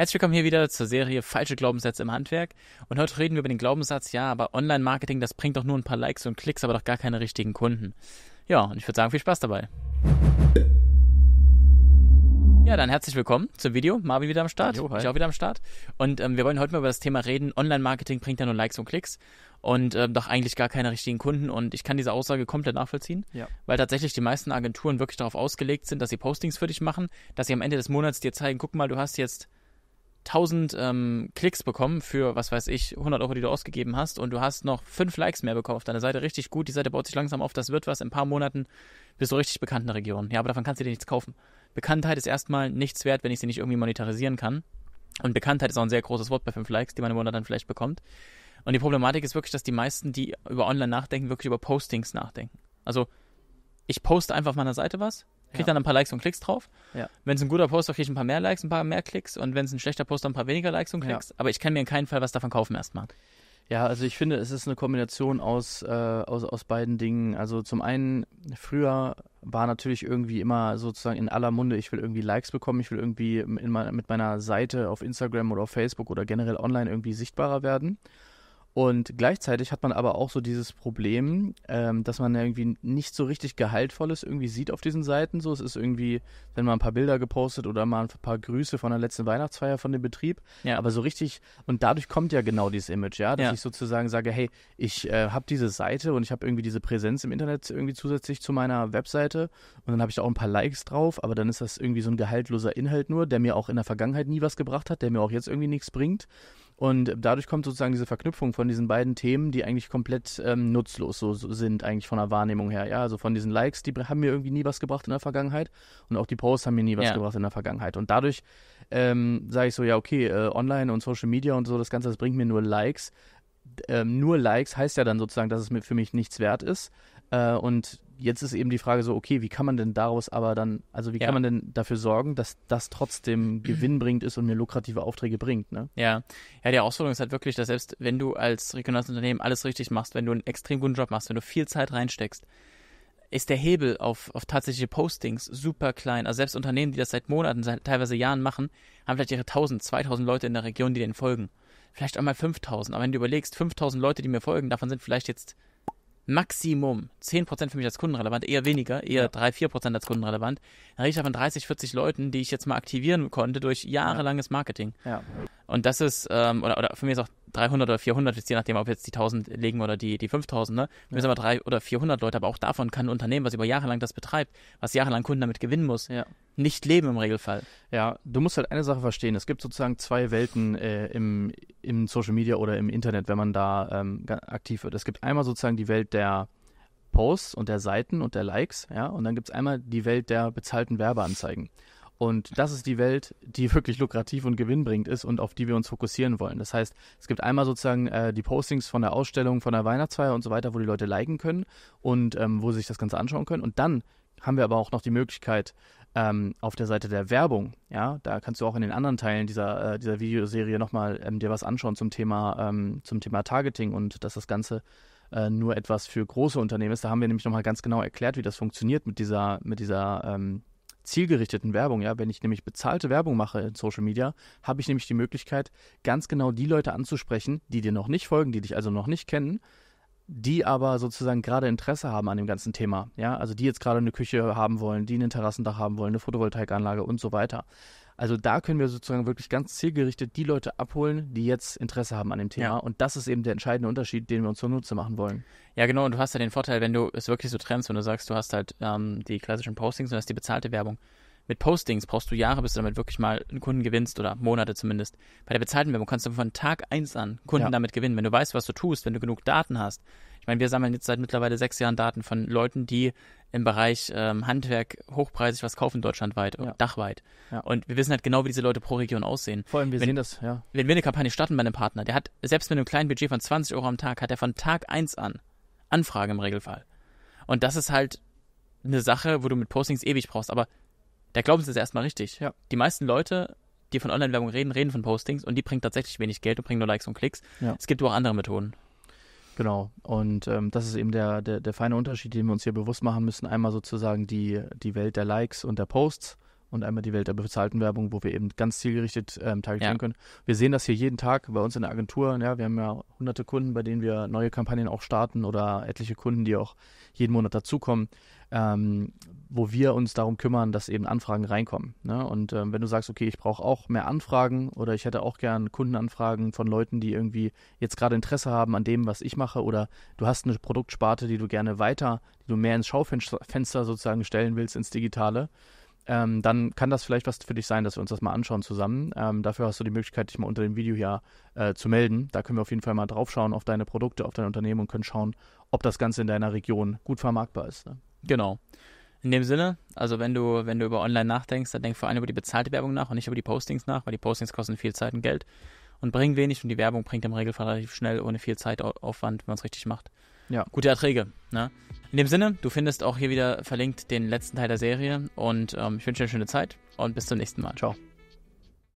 Herzlich willkommen hier wieder zur Serie Falsche Glaubenssätze im Handwerk. Und heute reden wir über den Glaubenssatz, ja, aber Online-Marketing, das bringt doch nur ein paar Likes und Klicks, aber doch gar keine richtigen Kunden. Ja, und ich würde sagen, viel Spaß dabei. Ja, dann herzlich willkommen zum Video. Marvin wieder am Start. Jo, ich auch wieder am Start. Und ähm, wir wollen heute mal über das Thema reden. Online-Marketing bringt ja nur Likes und Klicks und ähm, doch eigentlich gar keine richtigen Kunden. Und ich kann diese Aussage komplett nachvollziehen, ja. weil tatsächlich die meisten Agenturen wirklich darauf ausgelegt sind, dass sie Postings für dich machen, dass sie am Ende des Monats dir zeigen, guck mal, du hast jetzt 1000 ähm, Klicks bekommen für, was weiß ich, 100 Euro, die du ausgegeben hast und du hast noch 5 Likes mehr bekommen auf deiner Seite. Richtig gut, die Seite baut sich langsam auf, das wird was. In ein paar Monaten bist du richtig bekannt in der Region. Ja, aber davon kannst du dir nichts kaufen. Bekanntheit ist erstmal nichts wert, wenn ich sie nicht irgendwie monetarisieren kann. Und Bekanntheit ist auch ein sehr großes Wort bei 5 Likes, die man im Monat dann vielleicht bekommt. Und die Problematik ist wirklich, dass die meisten, die über Online nachdenken, wirklich über Postings nachdenken. Also, ich poste einfach auf meiner Seite was, Kriegt ja. dann ein paar Likes und Klicks drauf. Ja. Wenn es ein guter Poster kriege ich ein paar mehr Likes, ein paar mehr Klicks und wenn es ein schlechter Poster ein paar weniger Likes und Klicks. Ja. Aber ich kann mir in keinem Fall was davon kaufen erstmal. Ja, also ich finde, es ist eine Kombination aus, äh, aus, aus beiden Dingen. Also zum einen, früher war natürlich irgendwie immer sozusagen in aller Munde, ich will irgendwie Likes bekommen, ich will irgendwie in, in, mit meiner Seite auf Instagram oder auf Facebook oder generell online irgendwie sichtbarer werden. Und gleichzeitig hat man aber auch so dieses Problem, ähm, dass man irgendwie nicht so richtig Gehaltvolles irgendwie sieht auf diesen Seiten. So, es ist irgendwie, wenn man ein paar Bilder gepostet oder mal ein paar Grüße von der letzten Weihnachtsfeier von dem Betrieb. Ja. Aber so richtig, und dadurch kommt ja genau dieses Image, ja, dass ja. ich sozusagen sage, hey, ich äh, habe diese Seite und ich habe irgendwie diese Präsenz im Internet irgendwie zusätzlich zu meiner Webseite und dann habe ich da auch ein paar Likes drauf, aber dann ist das irgendwie so ein gehaltloser Inhalt nur, der mir auch in der Vergangenheit nie was gebracht hat, der mir auch jetzt irgendwie nichts bringt. Und dadurch kommt sozusagen diese Verknüpfung von diesen beiden Themen, die eigentlich komplett ähm, nutzlos so, so, sind, eigentlich von der Wahrnehmung her. Ja, also von diesen Likes, die haben mir irgendwie nie was gebracht in der Vergangenheit. Und auch die Posts haben mir nie was ja. gebracht in der Vergangenheit. Und dadurch ähm, sage ich so, ja, okay, äh, online und Social Media und so, das Ganze, das bringt mir nur Likes. Ähm, nur Likes heißt ja dann sozusagen, dass es für mich nichts wert ist. Äh, und jetzt ist eben die Frage so, okay, wie kann man denn daraus aber dann, also wie ja. kann man denn dafür sorgen, dass das trotzdem gewinnbringend ist und mir lukrative Aufträge bringt, ne? Ja. Ja, die Herausforderung ist halt wirklich, dass selbst wenn du als regionales Unternehmen alles richtig machst, wenn du einen extrem guten Job machst, wenn du viel Zeit reinsteckst, ist der Hebel auf, auf tatsächliche Postings super klein. Also selbst Unternehmen, die das seit Monaten, seit teilweise Jahren machen, haben vielleicht ihre 1000, 2000 Leute in der Region, die denen folgen. Vielleicht auch mal 5000. Aber wenn du überlegst, 5000 Leute, die mir folgen, davon sind vielleicht jetzt Maximum 10% für mich als kundenrelevant, eher weniger, eher ja. 3, 4% als kundenrelevant. Dann rede ich von 30, 40 Leuten, die ich jetzt mal aktivieren konnte durch jahrelanges Marketing. Ja. Und das ist, ähm, oder, oder für mich ist auch 300 oder 400, jetzt je nachdem, ob jetzt die 1000 legen oder die, die 5000, ne? Wir ja. sind aber 300 oder 400 Leute, aber auch davon kann ein Unternehmen, was über Jahre lang das betreibt, was jahrelang Kunden damit gewinnen muss, ja. nicht leben im Regelfall. Ja, du musst halt eine Sache verstehen. Es gibt sozusagen zwei Welten äh, im, im Social Media oder im Internet, wenn man da ähm, aktiv wird. Es gibt einmal sozusagen die Welt der Posts und der Seiten und der Likes, ja, und dann gibt es einmal die Welt der bezahlten Werbeanzeigen. Und das ist die Welt, die wirklich lukrativ und gewinnbringend ist und auf die wir uns fokussieren wollen. Das heißt, es gibt einmal sozusagen äh, die Postings von der Ausstellung, von der Weihnachtsfeier und so weiter, wo die Leute liken können und ähm, wo sie sich das Ganze anschauen können. Und dann haben wir aber auch noch die Möglichkeit ähm, auf der Seite der Werbung. Ja, da kannst du auch in den anderen Teilen dieser, äh, dieser Videoserie nochmal ähm, dir was anschauen zum Thema, ähm, zum Thema Targeting und dass das Ganze äh, nur etwas für große Unternehmen ist. Da haben wir nämlich nochmal ganz genau erklärt, wie das funktioniert mit dieser, mit dieser ähm, zielgerichteten Werbung, ja, wenn ich nämlich bezahlte Werbung mache in Social Media, habe ich nämlich die Möglichkeit, ganz genau die Leute anzusprechen, die dir noch nicht folgen, die dich also noch nicht kennen, die aber sozusagen gerade Interesse haben an dem ganzen Thema. Ja, also die jetzt gerade eine Küche haben wollen, die ein Terrassendach haben wollen, eine Photovoltaikanlage und so weiter. Also da können wir sozusagen wirklich ganz zielgerichtet die Leute abholen, die jetzt Interesse haben an dem Thema. Ja. Und das ist eben der entscheidende Unterschied, den wir uns zunutze machen wollen. Ja, genau. Und du hast ja den Vorteil, wenn du es wirklich so trennst, wenn du sagst, du hast halt ähm, die klassischen Postings und hast die bezahlte Werbung mit Postings brauchst du Jahre, bis du damit wirklich mal einen Kunden gewinnst oder Monate zumindest. Bei der bezahlten Werbung kannst du von Tag 1 an Kunden ja. damit gewinnen, wenn du weißt, was du tust, wenn du genug Daten hast. Ich meine, wir sammeln jetzt seit mittlerweile sechs Jahren Daten von Leuten, die im Bereich ähm, Handwerk hochpreisig was kaufen deutschlandweit, ja. dachweit. Ja. Und wir wissen halt genau, wie diese Leute pro Region aussehen. Vor allem, wir wenn, sehen das, ja. Wenn wir eine Kampagne starten bei einem Partner, der hat, selbst mit einem kleinen Budget von 20 Euro am Tag, hat er von Tag 1 an Anfrage im Regelfall. Und das ist halt eine Sache, wo du mit Postings ewig brauchst. Aber da glauben sie es erstmal richtig. Ja. Die meisten Leute, die von Online-Werbung reden, reden von Postings und die bringen tatsächlich wenig Geld und bringen nur Likes und Klicks. Ja. Es gibt auch andere Methoden. Genau, und ähm, das ist eben der, der, der feine Unterschied, den wir uns hier bewusst machen müssen. Einmal sozusagen die, die Welt der Likes und der Posts und einmal die Welt der bezahlten Werbung, wo wir eben ganz zielgerichtet ähm, targetieren ja. können. Wir sehen das hier jeden Tag bei uns in der Agentur. Ja, wir haben ja hunderte Kunden, bei denen wir neue Kampagnen auch starten oder etliche Kunden, die auch jeden Monat dazukommen, ähm, wo wir uns darum kümmern, dass eben Anfragen reinkommen. Ne? Und ähm, wenn du sagst, okay, ich brauche auch mehr Anfragen oder ich hätte auch gern Kundenanfragen von Leuten, die irgendwie jetzt gerade Interesse haben an dem, was ich mache oder du hast eine Produktsparte, die du gerne weiter, die du mehr ins Schaufenster sozusagen stellen willst, ins Digitale, ähm, dann kann das vielleicht was für dich sein, dass wir uns das mal anschauen zusammen. Ähm, dafür hast du die Möglichkeit, dich mal unter dem Video hier äh, zu melden. Da können wir auf jeden Fall mal draufschauen auf deine Produkte, auf dein Unternehmen und können schauen, ob das Ganze in deiner Region gut vermarktbar ist. Ne? Genau. In dem Sinne, also wenn du, wenn du über online nachdenkst, dann denk vor allem über die bezahlte Werbung nach und nicht über die Postings nach, weil die Postings kosten viel Zeit und Geld und bringen wenig und die Werbung bringt im Regelfall relativ schnell ohne viel Zeitaufwand, wenn man es richtig macht ja. gute Erträge. Ne? In dem Sinne, du findest auch hier wieder verlinkt den letzten Teil der Serie und ähm, ich wünsche dir eine schöne Zeit und bis zum nächsten Mal. Ciao.